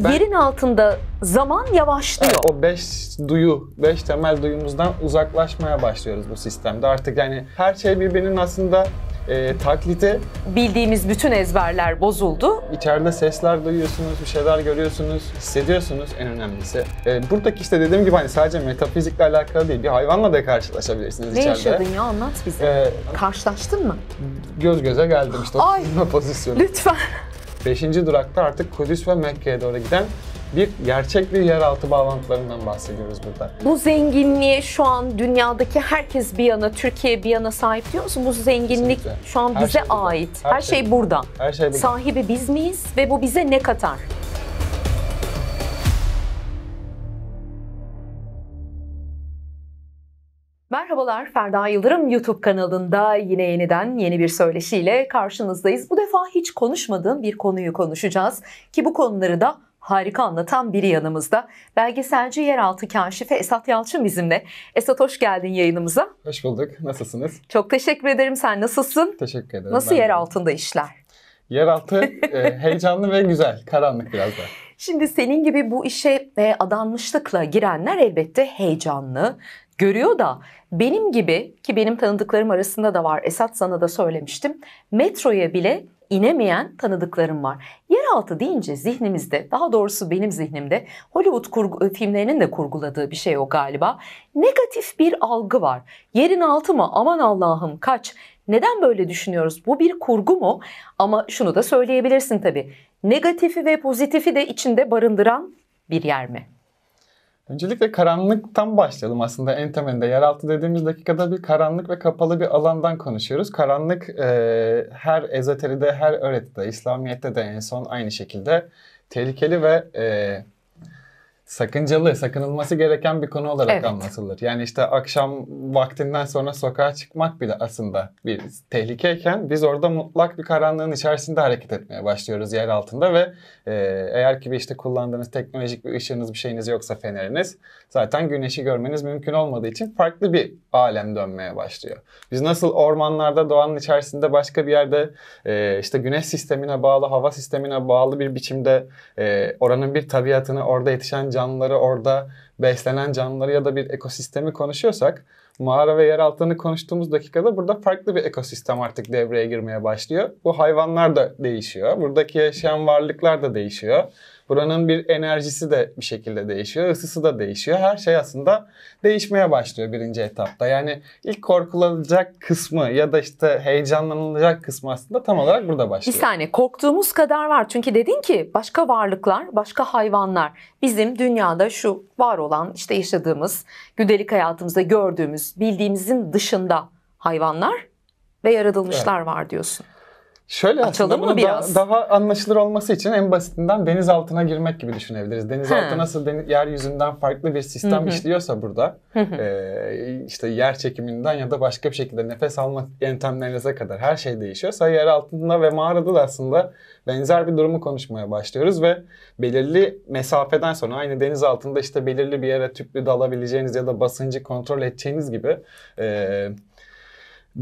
Ben, yerin altında zaman yavaşlıyor. o beş duyu, beş temel duyumuzdan uzaklaşmaya başlıyoruz bu sistemde. Artık yani her şey birbirinin aslında e, taklidi. Bildiğimiz bütün ezberler bozuldu. İçeride sesler duyuyorsunuz, bir şeyler görüyorsunuz, hissediyorsunuz en önemlisi. E, buradaki işte dediğim gibi hani sadece metafizikle alakalı değil, bir hayvanla da karşılaşabilirsiniz ne içeride. Ne yaşadın ya anlat bize. E, Karşılaştın mı? Göz göze geldim işte Ay, pozisyonu. Lütfen. Beşinci durakta artık Kudüs ve Mekke'ye doğru giden bir gerçek bir yeraltı bağlantılarından bahsediyoruz burada. Bu zenginliğe şu an dünyadaki herkes bir yana, Türkiye bir yana sahip diyor musun? Bu zenginlik Kesinlikle. şu an Her bize şey ait. Her, Her şey, şey burada. Her şey burada. Sahibi biz miyiz ve bu bize ne katar? Merhabalar, Ferda Yıldırım YouTube kanalında yine yeniden yeni bir söyleşiyle karşınızdayız. Bu defa hiç konuşmadığım bir konuyu konuşacağız ki bu konuları da harika anlatan biri yanımızda. Belgeselci yeraltı kaşifi Esat Yalçın bizimle. Esat hoş geldin yayınımıza. Hoş bulduk. Nasılsınız? Çok teşekkür ederim. Sen nasılsın? Teşekkür ederim. Nasıl yer altında işler? Yeraltı e, heyecanlı ve güzel. Karanlık biraz da. Şimdi senin gibi bu işe e, adanmışlıkla girenler elbette heyecanlı, görüyor da benim gibi ki benim tanıdıklarım arasında da var Esat sana da söylemiştim. Metroya bile inemeyen tanıdıklarım var. Yeraltı deyince zihnimizde, daha doğrusu benim zihnimde Hollywood kurgu, e, filmlerinin de kurguladığı bir şey o galiba. Negatif bir algı var. Yerin altı mı? Aman Allah'ım kaç. Neden böyle düşünüyoruz? Bu bir kurgu mu? Ama şunu da söyleyebilirsin tabii. Negatifi ve pozitifi de içinde barındıran bir yer mi? Öncelikle karanlıktan başlayalım aslında en temelinde. Yeraltı dediğimiz dakikada bir karanlık ve kapalı bir alandan konuşuyoruz. Karanlık e, her ezoteride, her öğretide, İslamiyet'te de en son aynı şekilde tehlikeli ve e, sakıncalı, sakınılması gereken bir konu olarak evet. anlatılır. Yani işte akşam vaktinden sonra sokağa çıkmak bile aslında bir tehlikeyken biz orada mutlak bir karanlığın içerisinde hareket etmeye başlıyoruz yer altında ve e, eğer ki bir işte kullandığınız teknolojik bir ışığınız bir şeyiniz yoksa feneriniz zaten güneşi görmeniz mümkün olmadığı için farklı bir alem dönmeye başlıyor. Biz nasıl ormanlarda doğanın içerisinde başka bir yerde e, işte güneş sistemine bağlı, hava sistemine bağlı bir biçimde e, oranın bir tabiatını orada yetişen canlıları orada beslenen canlıları ya da bir ekosistemi konuşuyorsak mağara ve yer altını konuştuğumuz dakikada burada farklı bir ekosistem artık devreye girmeye başlıyor. Bu hayvanlar da değişiyor. Buradaki yaşayan varlıklar da değişiyor. Buranın bir enerjisi de bir şekilde değişiyor, ısısı da değişiyor. Her şey aslında değişmeye başlıyor birinci etapta. Yani ilk korkulacak kısmı ya da işte heyecanlanılacak kısmı aslında tam olarak burada başlıyor. Bir saniye korktuğumuz kadar var. Çünkü dedin ki başka varlıklar, başka hayvanlar bizim dünyada şu var olan işte yaşadığımız, gündelik hayatımızda gördüğümüz, bildiğimizin dışında hayvanlar ve yaratılmışlar evet. var diyorsun. Şöyle Açalım aslında mı biraz? Da, daha anlaşılır olması için en basitinden deniz altına girmek gibi düşünebiliriz. Deniz altı nasıl deniz, yeryüzünden farklı bir sistem Hı-hı. işliyorsa burada e, işte yer çekiminden ya da başka bir şekilde nefes alma yöntemlerinize kadar her şey değişiyorsa yer altında ve mağarada da aslında benzer bir durumu konuşmaya başlıyoruz ve belirli mesafeden sonra aynı deniz altında işte belirli bir yere tüplü dalabileceğiniz ya da basıncı kontrol edeceğiniz gibi e,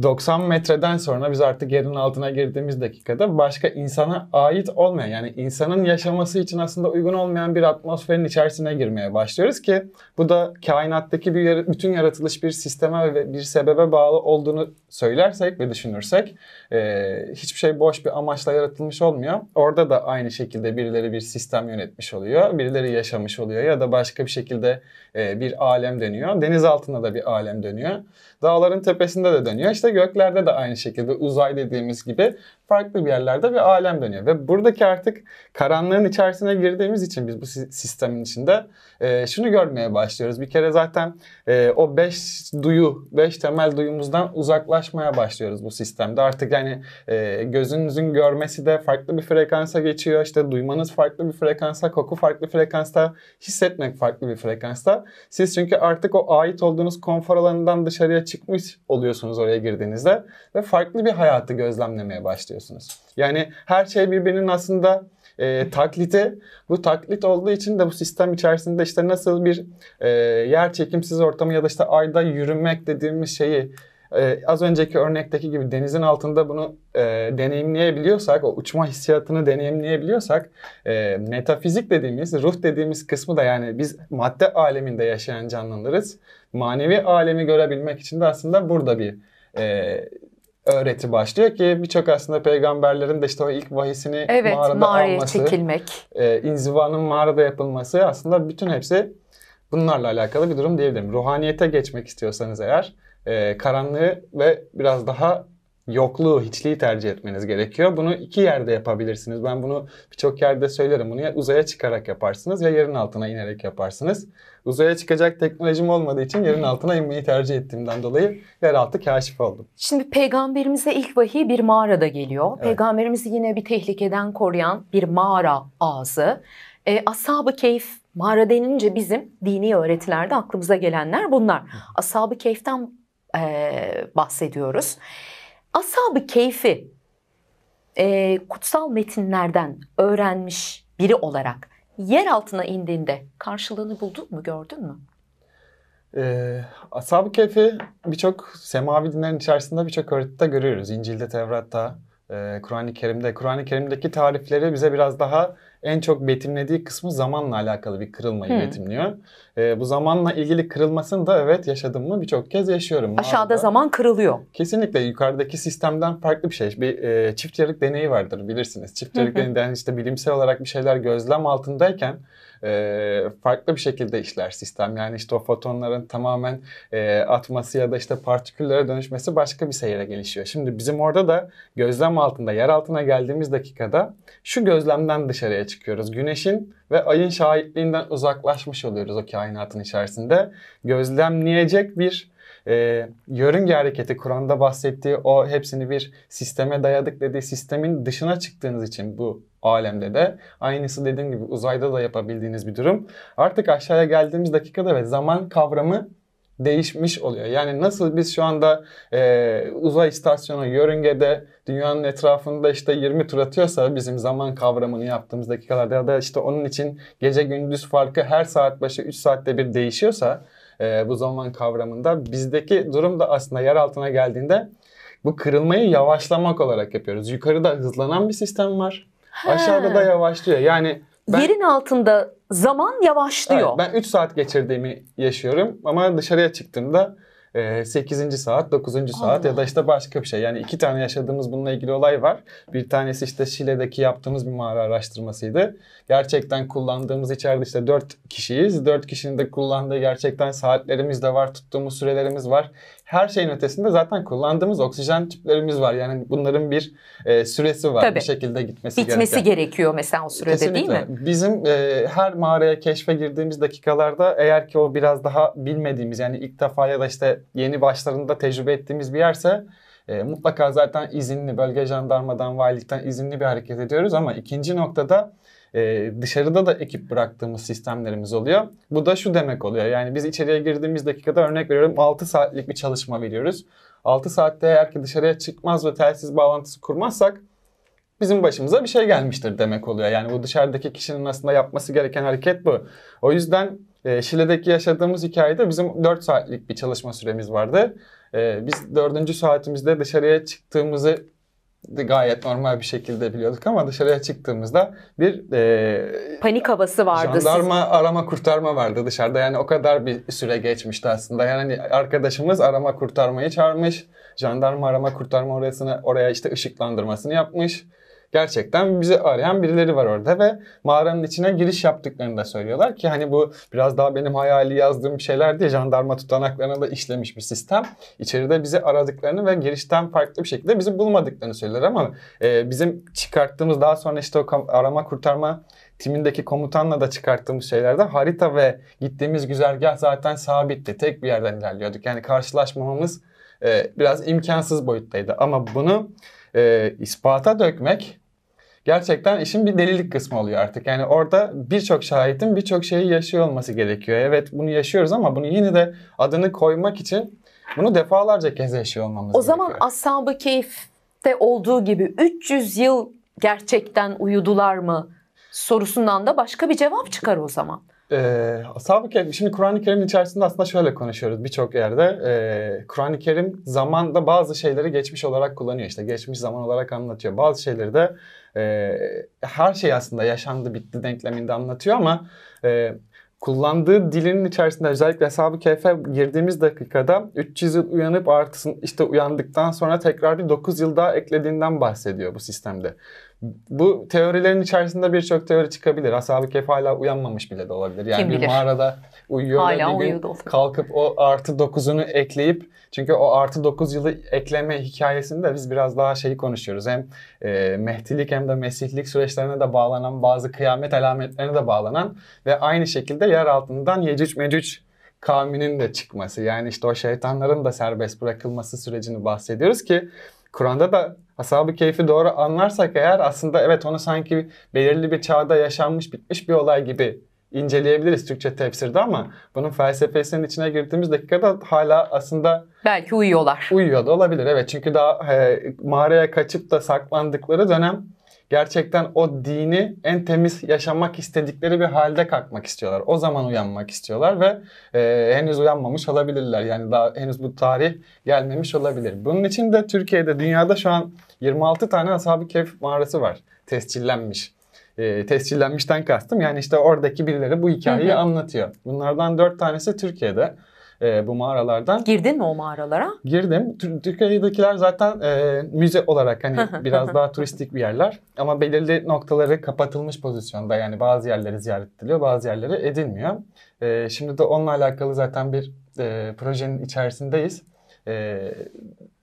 90 metreden sonra biz artık yerin altına girdiğimiz dakikada başka insana ait olmayan yani insanın yaşaması için aslında uygun olmayan bir atmosferin içerisine girmeye başlıyoruz ki bu da kainattaki bir yara, bütün yaratılış bir sisteme ve bir sebebe bağlı olduğunu söylersek ve düşünürsek e, hiçbir şey boş bir amaçla yaratılmış olmuyor. Orada da aynı şekilde birileri bir sistem yönetmiş oluyor, birileri yaşamış oluyor ya da başka bir şekilde e, bir alem dönüyor. Deniz altında da bir alem dönüyor. Dağların tepesinde de dönüyor. İşte ise göklerde de aynı şekilde uzay dediğimiz gibi farklı bir yerlerde bir alem dönüyor. Ve buradaki artık karanlığın içerisine girdiğimiz için biz bu sistemin içinde e, şunu görmeye başlıyoruz. Bir kere zaten e, o beş duyu, beş temel duyumuzdan uzaklaşmaya başlıyoruz bu sistemde. Artık yani e, gözünüzün görmesi de farklı bir frekansa geçiyor. İşte duymanız farklı bir frekansa, koku farklı frekansta, hissetmek farklı bir frekansta. Siz çünkü artık o ait olduğunuz konfor alanından dışarıya çıkmış oluyorsunuz oraya girdiğinizde girdiğinizde ve farklı bir hayatı gözlemlemeye başlıyorsunuz. Yani her şey birbirinin aslında e, taklidi. Bu taklit olduğu için de bu sistem içerisinde işte nasıl bir e, yer çekimsiz ortamı ya da işte ayda yürümek dediğimiz şeyi ee, az önceki örnekteki gibi denizin altında bunu e, deneyimleyebiliyorsak, o uçma hissiyatını deneyimleyebiliyorsak, e, metafizik dediğimiz, ruh dediğimiz kısmı da yani biz madde aleminde yaşayan canlılarız. Manevi alemi görebilmek için de aslında burada bir e, öğreti başlıyor ki birçok aslında peygamberlerin de işte o ilk vahisini evet, mağarada mağaraya alması, çekilmek. E, inzivanın mağarada yapılması aslında bütün hepsi bunlarla alakalı bir durum diyebilirim. Ruhaniyete geçmek istiyorsanız eğer e, karanlığı ve biraz daha yokluğu, hiçliği tercih etmeniz gerekiyor. Bunu iki yerde yapabilirsiniz. Ben bunu birçok yerde söylerim. Bunu ya uzaya çıkarak yaparsınız ya yerin altına inerek yaparsınız. Uzaya çıkacak teknolojim olmadığı için yerin hmm. altına inmeyi tercih ettiğimden dolayı yeraltı kaşif oldum. Şimdi peygamberimize ilk vahiy bir mağarada geliyor. Evet. Peygamberimizi yine bir tehlikeden koruyan bir mağara ağzı. E, Ashab-ı Keyif mağara denince bizim dini öğretilerde aklımıza gelenler bunlar. Ashab-ı Keyif'ten e, bahsediyoruz. Evet. Asabı keyfi e, kutsal metinlerden öğrenmiş biri olarak yer altına indiğinde karşılığını buldun mu, gördün mü? E, Ashab-ı Kehf'i birçok semavi dinlerin içerisinde birçok öğretide görüyoruz. İncil'de, Tevrat'ta, e, Kur'an-ı Kerim'de. Kur'an-ı Kerim'deki tarifleri bize biraz daha en çok betimlediği kısmı zamanla alakalı bir kırılmayı hmm. betimliyor. E, bu zamanla ilgili kırılmasını da evet yaşadım mı birçok kez yaşıyorum. Aşağıda arada. zaman kırılıyor. Kesinlikle yukarıdaki sistemden farklı bir şey. Bir e, çift yarık deneyi vardır bilirsiniz. Çift yarık deneyinden işte bilimsel olarak bir şeyler gözlem altındayken e, farklı bir şekilde işler sistem. Yani işte o fotonların tamamen e, atması ya da işte partiküllere dönüşmesi başka bir seyre gelişiyor. Şimdi bizim orada da gözlem altında, yer altına geldiğimiz dakikada şu gözlemden dışarıya çıkıyoruz. Güneşin ve ayın şahitliğinden uzaklaşmış oluyoruz o kainatın içerisinde. Gözlemleyecek bir e, yörünge hareketi Kur'an'da bahsettiği o hepsini bir sisteme dayadık dediği sistemin dışına çıktığınız için bu alemde de aynısı dediğim gibi uzayda da yapabildiğiniz bir durum. Artık aşağıya geldiğimiz dakikada ve zaman kavramı değişmiş oluyor. Yani nasıl biz şu anda e, uzay istasyonu yörüngede dünyanın etrafında işte 20 tur atıyorsa bizim zaman kavramını yaptığımız dakikalarda ya da işte onun için gece gündüz farkı her saat başı 3 saatte bir değişiyorsa e, bu zaman kavramında. Bizdeki durum da aslında yer altına geldiğinde bu kırılmayı yavaşlamak olarak yapıyoruz. Yukarıda hızlanan bir sistem var. He. Aşağıda da yavaşlıyor. Yani ben, yerin altında zaman yavaşlıyor. Evet, ben 3 saat geçirdiğimi yaşıyorum ama dışarıya çıktığımda e, 8. saat, 9. Allah. saat ya da işte başka bir şey. Yani iki tane yaşadığımız bununla ilgili olay var. Bir tanesi işte Şile'deki yaptığımız bir mağara araştırmasıydı. Gerçekten kullandığımız içeride işte 4 kişiyiz. 4 kişinin de kullandığı gerçekten saatlerimiz de var, tuttuğumuz sürelerimiz var her şeyin ötesinde zaten kullandığımız oksijen tüplerimiz var. Yani bunların bir e, süresi var. Tabii. Bir şekilde gitmesi gerekiyor. Bitmesi gereken. gerekiyor mesela o sürede Kesinlikle. değil mi? Bizim e, her mağaraya keşfe girdiğimiz dakikalarda eğer ki o biraz daha bilmediğimiz yani ilk defa ya da işte yeni başlarında tecrübe ettiğimiz bir yerse e, mutlaka zaten izinli bölge jandarmadan, valilikten izinli bir hareket ediyoruz ama ikinci noktada e, dışarıda da ekip bıraktığımız sistemlerimiz oluyor. Bu da şu demek oluyor. Yani biz içeriye girdiğimiz dakikada örnek veriyorum 6 saatlik bir çalışma veriyoruz. 6 saatte eğer ki dışarıya çıkmaz ve telsiz bağlantısı kurmazsak bizim başımıza bir şey gelmiştir demek oluyor. Yani bu dışarıdaki kişinin aslında yapması gereken hareket bu. O yüzden e, Şile'deki yaşadığımız hikayede bizim 4 saatlik bir çalışma süremiz vardı. E, biz 4. saatimizde dışarıya çıktığımızı gayet normal bir şekilde biliyorduk ama dışarıya çıktığımızda bir e, panik havası vardı. Jandarma sizin. arama kurtarma vardı dışarıda. Yani o kadar bir süre geçmişti aslında. Yani hani arkadaşımız arama kurtarmayı çağırmış. Jandarma arama kurtarma orasını oraya işte ışıklandırmasını yapmış gerçekten bizi arayan birileri var orada ve mağaranın içine giriş yaptıklarını da söylüyorlar ki hani bu biraz daha benim hayali yazdığım şeyler diye jandarma tutanaklarına da işlemiş bir sistem. İçeride bizi aradıklarını ve girişten farklı bir şekilde bizi bulmadıklarını söylüyorlar ama e, bizim çıkarttığımız daha sonra işte o arama kurtarma timindeki komutanla da çıkarttığımız şeylerde harita ve gittiğimiz güzergah zaten sabitti. Tek bir yerden ilerliyorduk. Yani karşılaşmamamız e, biraz imkansız boyuttaydı. Ama bunu e, ispata dökmek gerçekten işin bir delilik kısmı oluyor artık. Yani orada birçok şahitin birçok şeyi yaşıyor olması gerekiyor. Evet bunu yaşıyoruz ama bunu yine de adını koymak için bunu defalarca kez yaşıyor olmamız o gerekiyor. O zaman Ashab-ı Keyif'te olduğu gibi 300 yıl gerçekten uyudular mı sorusundan da başka bir cevap çıkar o zaman. Ee, Ashab-ı Kerim, şimdi Kur'an-ı Kerim içerisinde aslında şöyle konuşuyoruz birçok yerde. Ee, Kur'an-ı Kerim zamanda bazı şeyleri geçmiş olarak kullanıyor işte. Geçmiş zaman olarak anlatıyor. Bazı şeyleri de e, her şey aslında yaşandı bitti denkleminde anlatıyor ama e, kullandığı dilinin içerisinde özellikle hesabı keyfe girdiğimiz dakikada 300 yıl uyanıp artısın işte uyandıktan sonra tekrar bir 9 yıl daha eklediğinden bahsediyor bu sistemde. Bu teorilerin içerisinde birçok teori çıkabilir. Asabi kef hala uyanmamış bile de olabilir. Yani Kim bilir? bir mağarada uyuyor hala ve bir gün kalkıp o artı dokuzunu ekleyip çünkü o artı dokuz yılı ekleme hikayesinde biz biraz daha şeyi konuşuyoruz. Hem e, mehdilik hem de mesihlik süreçlerine de bağlanan bazı kıyamet alametlerine de bağlanan ve aynı şekilde yer altından yecüc mecüc kavminin de çıkması yani işte o şeytanların da serbest bırakılması sürecini bahsediyoruz ki Kur'an'da da ashab keyfi doğru anlarsak eğer aslında evet onu sanki belirli bir çağda yaşanmış bitmiş bir olay gibi inceleyebiliriz Türkçe tefsirde ama bunun felsefesinin içine girdiğimiz dakikada hala aslında belki uyuyorlar. Uyuyor da olabilir evet çünkü daha e, mağaraya kaçıp da saklandıkları dönem gerçekten o dini en temiz yaşamak istedikleri bir halde kalkmak istiyorlar. O zaman uyanmak istiyorlar ve e, henüz uyanmamış olabilirler. Yani daha henüz bu tarih gelmemiş olabilir. Bunun için de Türkiye'de dünyada şu an 26 tane Ashab-ı Kehf mağarası var. Tescillenmiş e, tescillenmişten kastım. Yani işte oradaki birileri bu hikayeyi anlatıyor. Bunlardan dört tanesi Türkiye'de e, bu mağaralardan. Girdin mi o mağaralara? Girdim. Türkiye'dekiler zaten e, müze olarak hani biraz daha turistik bir yerler ama belirli noktaları kapatılmış pozisyonda yani bazı yerleri ziyaret ediliyor bazı yerleri edilmiyor. E, şimdi de onunla alakalı zaten bir e, projenin içerisindeyiz. E,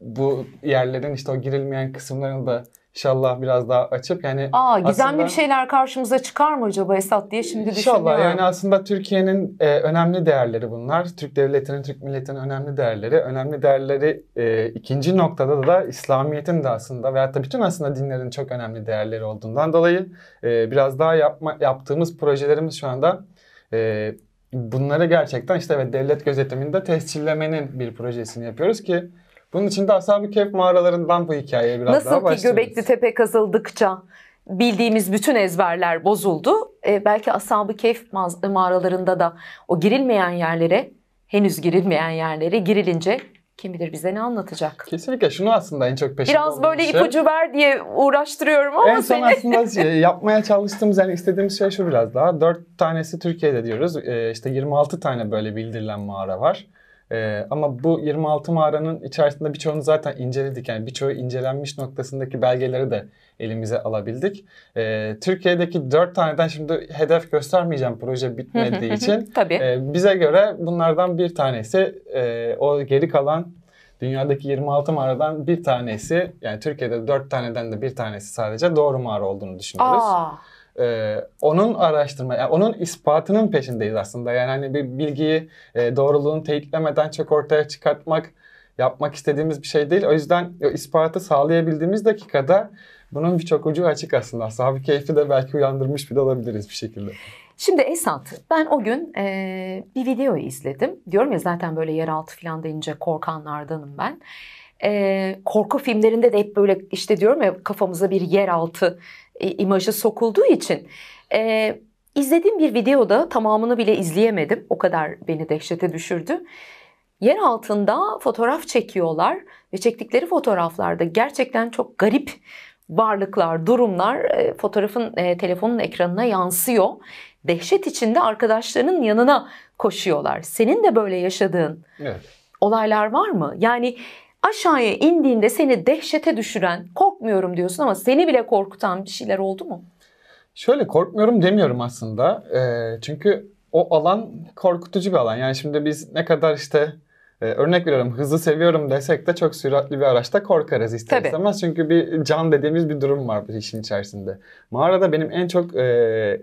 bu yerlerin işte o girilmeyen kısımlarını da İnşallah biraz daha açıp yani Aa, gizemli aslında, bir şeyler karşımıza çıkar mı acaba Esat diye şimdi düşünüyorum. İnşallah yani aslında Türkiye'nin e, önemli değerleri bunlar. Türk devletinin, Türk milletinin önemli değerleri. Önemli değerleri e, ikinci noktada da İslamiyet'in de aslında ve hatta bütün aslında dinlerin çok önemli değerleri olduğundan dolayı e, biraz daha yapma, yaptığımız projelerimiz şu anda e, bunları gerçekten işte evet devlet gözetiminde tescillemenin bir projesini yapıyoruz ki bunun için de Ashab-ı Kehf mağaralarından bu hikayeye biraz Nasıl daha başlıyoruz. Nasıl ki Göbekli Tepe kazıldıkça bildiğimiz bütün ezberler bozuldu. Ee, belki Ashab-ı Kehf mağaralarında da o girilmeyen yerlere, henüz girilmeyen yerlere girilince kim bilir bize ne anlatacak. Kesinlikle şunu aslında en çok peşinde Biraz böyle şey. ipucu ver diye uğraştırıyorum ama En son seni... aslında şey, yapmaya çalıştığımız yani istediğimiz şey şu biraz daha. Dört tanesi Türkiye'de diyoruz. Ee, işte 26 tane böyle bildirilen mağara var. Ee, ama bu 26 mağaranın içerisinde birçoğunu zaten inceledik. Yani birçoğu incelenmiş noktasındaki belgeleri de elimize alabildik. Ee, Türkiye'deki 4 taneden şimdi hedef göstermeyeceğim proje bitmediği için. Tabii. Ee, bize göre bunlardan bir tanesi e, o geri kalan dünyadaki 26 mağaradan bir tanesi yani Türkiye'de 4 taneden de bir tanesi sadece doğru mağara olduğunu düşünüyoruz. Aa e, onun araştırma, yani onun ispatının peşindeyiz aslında. Yani hani bir bilgiyi e, doğruluğunu teyitlemeden çok ortaya çıkartmak yapmak istediğimiz bir şey değil. O yüzden o e, ispatı sağlayabildiğimiz dakikada bunun birçok ucu açık aslında. Sahabi keyfi de belki uyandırmış bir de olabiliriz bir şekilde. Şimdi Esat, ben o gün e, bir videoyu izledim. Diyorum ya zaten böyle yeraltı falan deyince korkanlardanım ben e, korku filmlerinde de hep böyle işte diyorum ya kafamıza bir yeraltı e, imajı sokulduğu için e, izlediğim bir videoda tamamını bile izleyemedim. O kadar beni dehşete düşürdü. Yer altında fotoğraf çekiyorlar ve çektikleri fotoğraflarda gerçekten çok garip varlıklar, durumlar e, fotoğrafın e, telefonun ekranına yansıyor. Dehşet içinde arkadaşlarının yanına koşuyorlar. Senin de böyle yaşadığın evet. olaylar var mı? Yani aşağıya indiğinde seni dehşete düşüren, korkmuyorum diyorsun ama seni bile korkutan bir şeyler oldu mu? Şöyle korkmuyorum demiyorum aslında. Ee, çünkü o alan korkutucu bir alan. Yani şimdi biz ne kadar işte e, örnek veriyorum hızı seviyorum desek de çok süratli bir araçta korkarız ister Tabii. istemez. Çünkü bir can dediğimiz bir durum var bu işin içerisinde. Mağarada benim en çok e,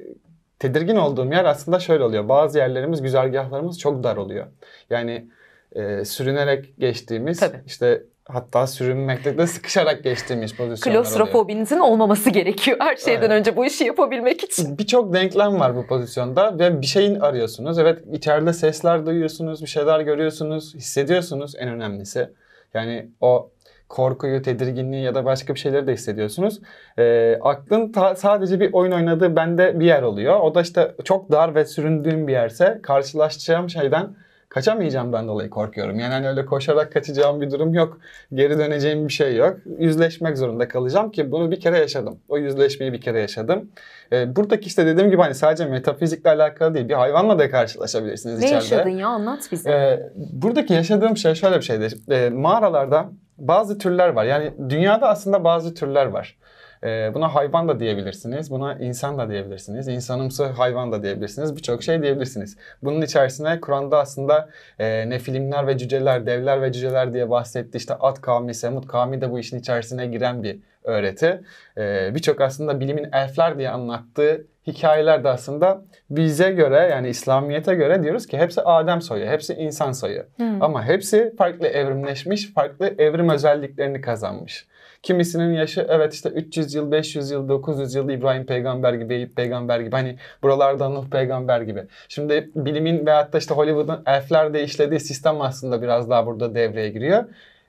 tedirgin olduğum yer aslında şöyle oluyor. Bazı yerlerimiz, güzergahlarımız çok dar oluyor. Yani e, sürünerek geçtiğimiz Tabii. işte hatta sürünmekte de sıkışarak geçtiğimiz pozisyonlar Klostrofobinizin olmaması gerekiyor her şeyden evet. önce bu işi yapabilmek için. Birçok denklem var bu pozisyonda ve bir şeyin arıyorsunuz. Evet içeride sesler duyuyorsunuz, bir şeyler görüyorsunuz, hissediyorsunuz en önemlisi. Yani o korkuyu, tedirginliği ya da başka bir şeyleri de hissediyorsunuz. E, aklın ta- sadece bir oyun oynadığı bende bir yer oluyor. O da işte çok dar ve süründüğüm bir yerse karşılaşacağım şeyden Kaçamayacağım ben dolayı korkuyorum. Yani hani öyle koşarak kaçacağım bir durum yok. Geri döneceğim bir şey yok. Yüzleşmek zorunda kalacağım ki bunu bir kere yaşadım. O yüzleşmeyi bir kere yaşadım. Ee, buradaki işte dediğim gibi hani sadece metafizikle alakalı değil. Bir hayvanla da karşılaşabilirsiniz ne içeride. Ne yaşadın ya anlat bize. Ee, buradaki yaşadığım şey şöyle bir şeydi. Ee, mağaralarda bazı türler var. Yani dünyada aslında bazı türler var. E, buna hayvan da diyebilirsiniz, buna insan da diyebilirsiniz, insanımsı hayvan da diyebilirsiniz, birçok şey diyebilirsiniz. Bunun içerisine Kur'an'da aslında e, ne filmler ve cüceler, devler ve cüceler diye bahsetti. İşte At kavmi, Semut kavmi de bu işin içerisine giren bir öğreti. E, birçok aslında bilimin elfler diye anlattığı hikayeler de aslında bize göre yani İslamiyet'e göre diyoruz ki hepsi Adem soyu, hepsi insan soyu. Hmm. Ama hepsi farklı evrimleşmiş, farklı evrim özelliklerini kazanmış. Kimisinin yaşı evet işte 300 yıl, 500 yıl, 900 yıl İbrahim peygamber gibi, Eyüp peygamber gibi. Hani buralarda Nuh peygamber gibi. Şimdi bilimin veyahut da işte Hollywood'un elflerde işlediği sistem aslında biraz daha burada devreye giriyor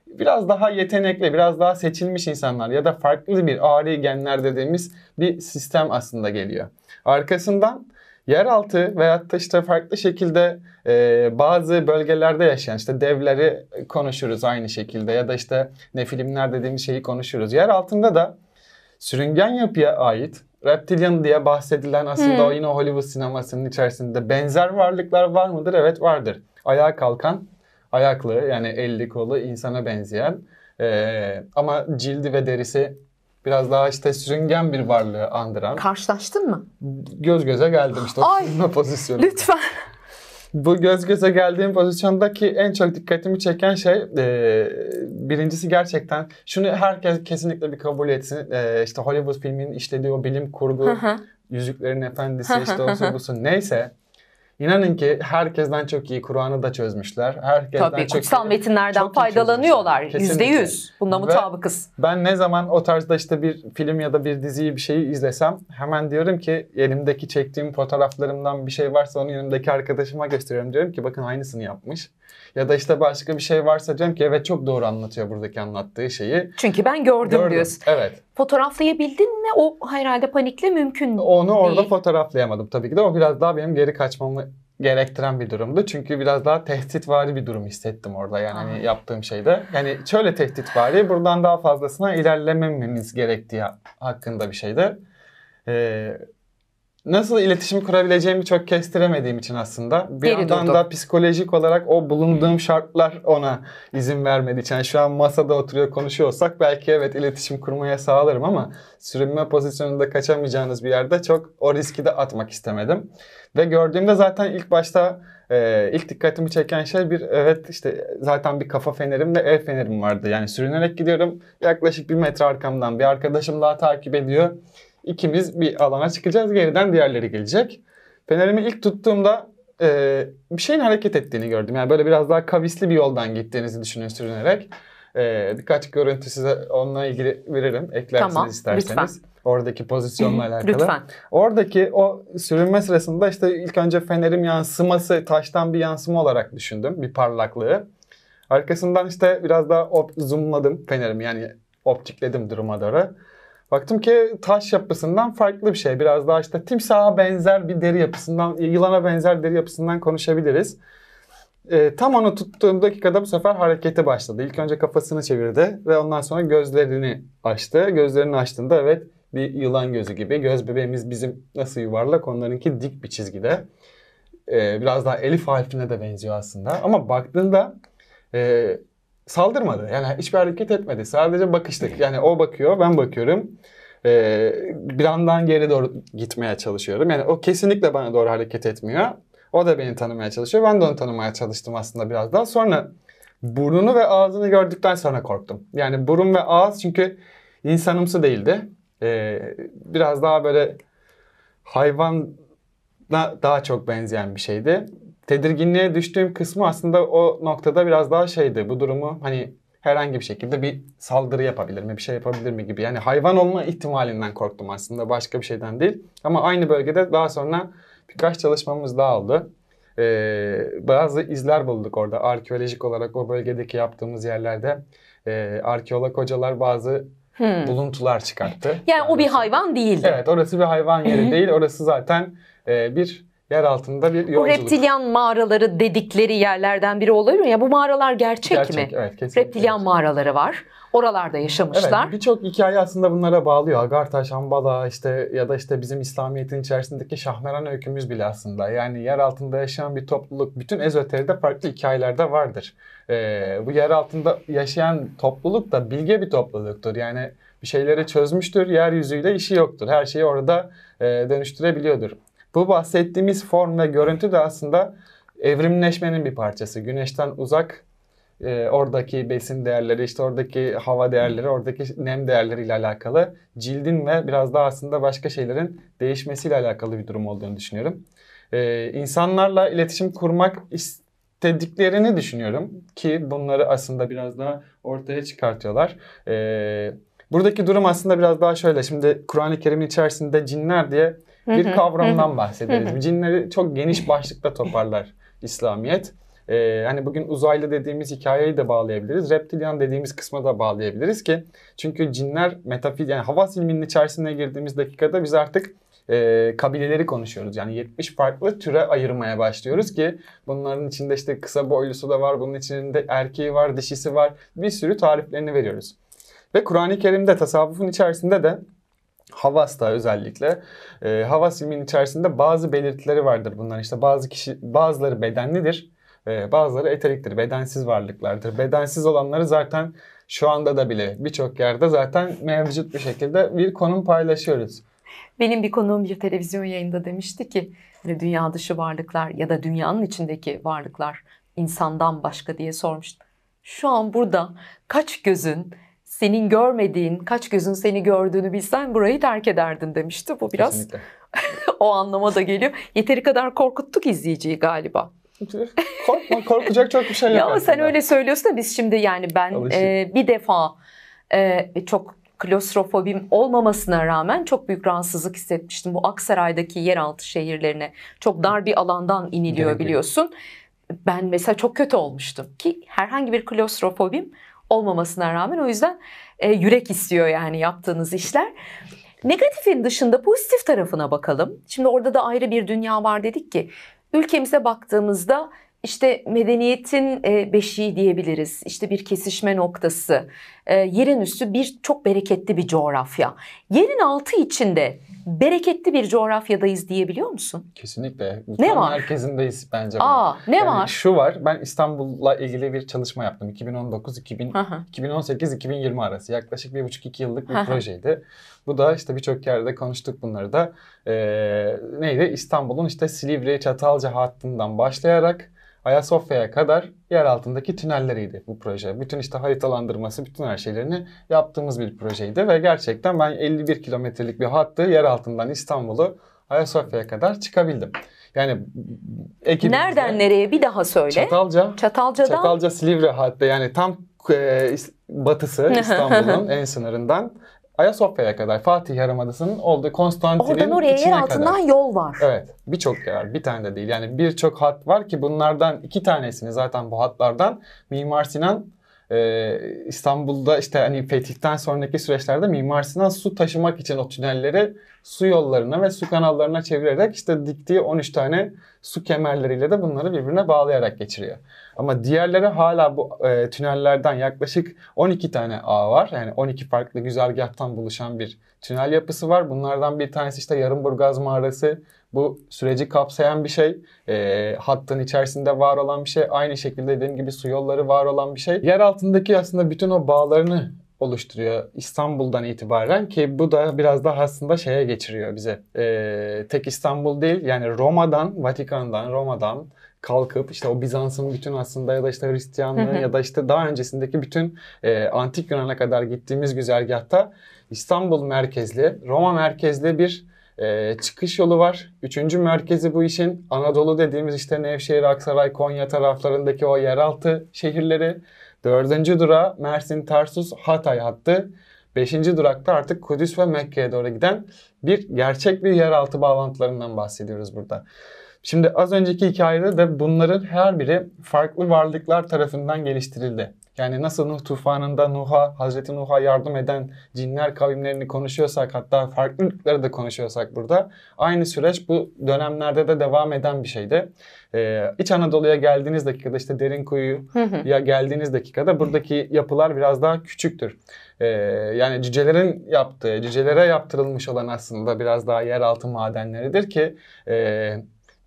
biraz daha yetenekli, biraz daha seçilmiş insanlar ya da farklı bir ari genler dediğimiz bir sistem aslında geliyor. Arkasından yeraltı veyahut da işte farklı şekilde e, bazı bölgelerde yaşayan işte devleri konuşuruz aynı şekilde ya da işte ne filmler dediğimiz şeyi konuşuruz. Yer altında da sürüngen yapıya ait Reptilian diye bahsedilen aslında hmm. yine Hollywood sinemasının içerisinde benzer varlıklar var mıdır? Evet vardır. Ayağa kalkan, ayaklı yani elli kolu insana benzeyen ee, ama cildi ve derisi biraz daha işte sürüngen bir varlığı andıran. Karşılaştın mı? Göz göze geldim işte Ay, o pozisyonu. Lütfen. Bu göz göze geldiğim pozisyondaki en çok dikkatimi çeken şey e, birincisi gerçekten şunu herkes kesinlikle bir kabul etsin. E, işte Hollywood filminin işlediği o bilim kurgu, Yüzüklerin Efendisi işte o busu neyse İnanın ki herkesten çok iyi Kur'an'ı da çözmüşler. Herkesten Tabii çok kutsal iyi, metinlerden çok faydalanıyorlar. Yüzde yüz. Bunda mutabıkız. ben ne zaman o tarzda işte bir film ya da bir diziyi bir şeyi izlesem hemen diyorum ki elimdeki çektiğim fotoğraflarımdan bir şey varsa onu yanımdaki arkadaşıma gösteriyorum. Diyorum ki bakın aynısını yapmış. Ya da işte başka bir şey varsa diyorum ki evet çok doğru anlatıyor buradaki anlattığı şeyi. Çünkü ben gördüm, gördüm. diyorsun. Evet fotoğraflayabildin mi? O herhalde panikle mümkün Onu değil. orada fotoğraflayamadım tabii ki de. O biraz daha benim geri kaçmamı gerektiren bir durumdu. Çünkü biraz daha tehditvari bir durum hissettim orada yani hani yaptığım şeyde. Yani şöyle tehditvari, buradan daha fazlasına ilerlemememiz gerektiği hakkında bir şeydi. Ee, nasıl iletişim kurabileceğimi çok kestiremediğim için aslında. Bir Deli yandan durdum. da psikolojik olarak o bulunduğum şartlar ona izin vermediği için. Yani şu an masada oturuyor konuşuyorsak belki evet iletişim kurmaya sağlarım ama sürünme pozisyonunda kaçamayacağınız bir yerde çok o riski de atmak istemedim. Ve gördüğümde zaten ilk başta e, ilk dikkatimi çeken şey bir evet işte zaten bir kafa fenerim ve el fenerim vardı. Yani sürünerek gidiyorum yaklaşık bir metre arkamdan bir arkadaşım daha takip ediyor ikimiz bir alana çıkacağız. Geriden diğerleri gelecek. Fenerimi ilk tuttuğumda e, bir şeyin hareket ettiğini gördüm. Yani böyle biraz daha kavisli bir yoldan gittiğinizi düşünün sürünerek. E, birkaç görüntü size onunla ilgili veririm. Eklersiniz tamam, isterseniz. Lütfen. Oradaki pozisyonla alakalı. Lütfen. Oradaki o sürünme sırasında işte ilk önce fenerim yansıması, taştan bir yansıma olarak düşündüm. Bir parlaklığı. Arkasından işte biraz daha op- zoomladım fenerimi yani optikledim duruma doğru. Baktım ki taş yapısından farklı bir şey. Biraz daha işte timsaha benzer bir deri yapısından, yılana benzer deri yapısından konuşabiliriz. E, tam onu tuttuğum dakikada bu sefer harekete başladı. İlk önce kafasını çevirdi ve ondan sonra gözlerini açtı. Gözlerini açtığında evet bir yılan gözü gibi. Göz bebeğimiz bizim nasıl yuvarlak onlarınki dik bir çizgide. E, biraz daha elif harfine de benziyor aslında. Ama baktığında e, saldırmadı. Yani hiçbir hareket etmedi. Sadece bakıştık. Yani o bakıyor, ben bakıyorum. Ee, bir yandan geri doğru gitmeye çalışıyorum. Yani o kesinlikle bana doğru hareket etmiyor. O da beni tanımaya çalışıyor. Ben de onu tanımaya çalıştım aslında biraz daha. Sonra burnunu ve ağzını gördükten sonra korktum. Yani burun ve ağız çünkü insanımsı değildi. Ee, biraz daha böyle hayvana daha çok benzeyen bir şeydi tedirginliğe düştüğüm kısmı aslında o noktada biraz daha şeydi. Bu durumu hani herhangi bir şekilde bir saldırı yapabilir mi, bir şey yapabilir mi gibi. Yani hayvan olma ihtimalinden korktum aslında başka bir şeyden değil. Ama aynı bölgede daha sonra birkaç çalışmamız daha oldu. Ee, bazı izler bulduk orada arkeolojik olarak o bölgedeki yaptığımız yerlerde e, arkeolog hocalar bazı hmm. buluntular çıkarttı. Yani, yani o bir hayvan değildi. Evet orası bir hayvan yeri değil orası zaten e, bir yer altında bir yolculuk. Bu reptilyan mağaraları dedikleri yerlerden biri olabilir mi? Ya bu mağaralar gerçek, gerçek mi? Evet, kesinlikle. Reptilyan evet. mağaraları var. Oralarda yaşamışlar. Evet, birçok hikaye aslında bunlara bağlıyor. Agartaş, Ambala işte ya da işte bizim İslamiyet'in içerisindeki Şahmeran öykümüz bile aslında. Yani yer altında yaşayan bir topluluk bütün ezoteride farklı hikayelerde vardır. Ee, bu yer altında yaşayan topluluk da bilge bir topluluktur. Yani bir şeyleri çözmüştür, yeryüzüyle işi yoktur. Her şeyi orada e, dönüştürebiliyordur. Bu bahsettiğimiz form ve görüntü de aslında evrimleşmenin bir parçası. Güneşten uzak e, oradaki besin değerleri, işte oradaki hava değerleri, oradaki nem değerleri ile alakalı cildin ve biraz daha aslında başka şeylerin değişmesiyle alakalı bir durum olduğunu düşünüyorum. E, insanlarla iletişim kurmak istediklerini düşünüyorum ki bunları aslında biraz daha ortaya çıkartıyorlar. E, buradaki durum aslında biraz daha şöyle. Şimdi Kur'an-ı Kerim'in içerisinde cinler diye bir kavramdan bahsederiz. Cinleri çok geniş başlıkta toparlar İslamiyet. Ee, hani bugün uzaylı dediğimiz hikayeyi de bağlayabiliriz. reptilian dediğimiz kısma da bağlayabiliriz ki çünkü cinler metafiz yani havas ilminin içerisine girdiğimiz dakikada biz artık e, kabileleri konuşuyoruz. Yani 70 farklı türe ayırmaya başlıyoruz ki bunların içinde işte kısa boylusu da var, bunun içinde erkeği var, dişisi var. Bir sürü tariflerini veriyoruz. Ve Kur'an-ı Kerim'de tasavvufun içerisinde de Havas'ta özellikle e, Havas filminin içerisinde bazı belirtileri vardır bunlar. İşte bazı kişi bazıları bedenlidir, e, bazıları eteriktir, bedensiz varlıklardır. Bedensiz olanları zaten şu anda da bile birçok yerde zaten mevcut bir şekilde bir konum paylaşıyoruz. Benim bir konuğum bir televizyon yayında demişti ki hani dünya dışı varlıklar ya da dünyanın içindeki varlıklar insandan başka diye sormuştu. Şu an burada kaç gözün senin görmediğin, kaç gözün seni gördüğünü bilsen burayı terk ederdin demişti. Bu biraz o anlama da geliyor. Yeteri kadar korkuttuk izleyiciyi galiba. Korkma, korkacak çok bir şey yok. ya ama sen öyle söylüyorsun da biz şimdi yani ben e, bir defa e, çok klostrofobim olmamasına rağmen çok büyük rahatsızlık hissetmiştim. Bu Aksaray'daki yeraltı şehirlerine çok dar bir alandan iniliyor biliyorsun. Ben mesela çok kötü olmuştum ki herhangi bir klostrofobim olmamasına rağmen o yüzden e, yürek istiyor yani yaptığınız işler. Negatifin dışında pozitif tarafına bakalım. Şimdi orada da ayrı bir dünya var dedik ki ülkemize baktığımızda işte medeniyetin e, beşiği diyebiliriz. İşte bir kesişme noktası. E, yerin üstü bir çok bereketli bir coğrafya. Yerin altı içinde bereketli bir coğrafyadayız diyebiliyor musun? Kesinlikle. Ne Tam var? Merkezindeyiz bence. Aa, bunu. ne yani var? Şu var. Ben İstanbul'la ilgili bir çalışma yaptım. 2019 2018 2020 arası yaklaşık bir buçuk iki yıllık bir projeydi. Bu da işte birçok yerde konuştuk bunları da. Ee, neydi? İstanbul'un işte Silivri, Çatalca hattından başlayarak Ayasofya'ya kadar yer altındaki tünelleriydi bu proje. Bütün işte haritalandırması, bütün her şeylerini yaptığımız bir projeydi ve gerçekten ben 51 kilometrelik bir hattı yer altından İstanbul'u Ayasofya'ya kadar çıkabildim. Yani ekibimizde... Nereden nereye bir daha söyle. Çatalca. Çatalca'dan. Çatalca Silivri hattı yani tam e, batısı İstanbul'un en sınırından Ayasofya'ya kadar Fatih Yarımadası'nın olduğu Konstantin'in Oradan oraya yer altından kadar. yol var. Evet. Birçok yer. Bir tane de değil. Yani birçok hat var ki bunlardan iki tanesini zaten bu hatlardan Mimar Sinan e, İstanbul'da işte hani fetihten sonraki süreçlerde Mimar Sinan su taşımak için o tünelleri su yollarına ve su kanallarına çevirerek işte diktiği 13 tane su kemerleriyle de bunları birbirine bağlayarak geçiriyor. Ama diğerleri hala bu e, tünellerden yaklaşık 12 tane ağ var. Yani 12 farklı güzergahtan buluşan bir tünel yapısı var. Bunlardan bir tanesi işte Yarımburgaz Mağarası, bu süreci kapsayan bir şey. E, hattın içerisinde var olan bir şey. Aynı şekilde dediğim gibi su yolları var olan bir şey. Yer altındaki aslında bütün o bağlarını oluşturuyor İstanbul'dan itibaren ki bu da biraz daha aslında şeye geçiriyor bize. Ee, tek İstanbul değil yani Roma'dan, Vatikan'dan, Roma'dan kalkıp işte o Bizans'ın bütün aslında ya da işte Hristiyanlığı ya da işte daha öncesindeki bütün e, antik Yunan'a kadar gittiğimiz güzergahta İstanbul merkezli, Roma merkezli bir e, çıkış yolu var. Üçüncü merkezi bu işin Anadolu dediğimiz işte Nevşehir, Aksaray, Konya taraflarındaki o yeraltı şehirleri. Dördüncü durağı Mersin, Tarsus, Hatay hattı. Beşinci durakta artık Kudüs ve Mekke'ye doğru giden bir gerçek bir yeraltı bağlantılarından bahsediyoruz burada. Şimdi az önceki hikayede de bunların her biri farklı varlıklar tarafından geliştirildi. Yani nasıl Nuh tufanında Nuh'a, Hazreti Nuh'a yardım eden cinler kavimlerini konuşuyorsak hatta farklı ırkları da konuşuyorsak burada aynı süreç bu dönemlerde de devam eden bir şeydi. Ee, İç Anadolu'ya geldiğiniz dakikada işte derin kuyuya geldiğiniz dakikada buradaki yapılar biraz daha küçüktür. Ee, yani cücelerin yaptığı, cücelere yaptırılmış olan aslında biraz daha yeraltı madenleridir ki... E,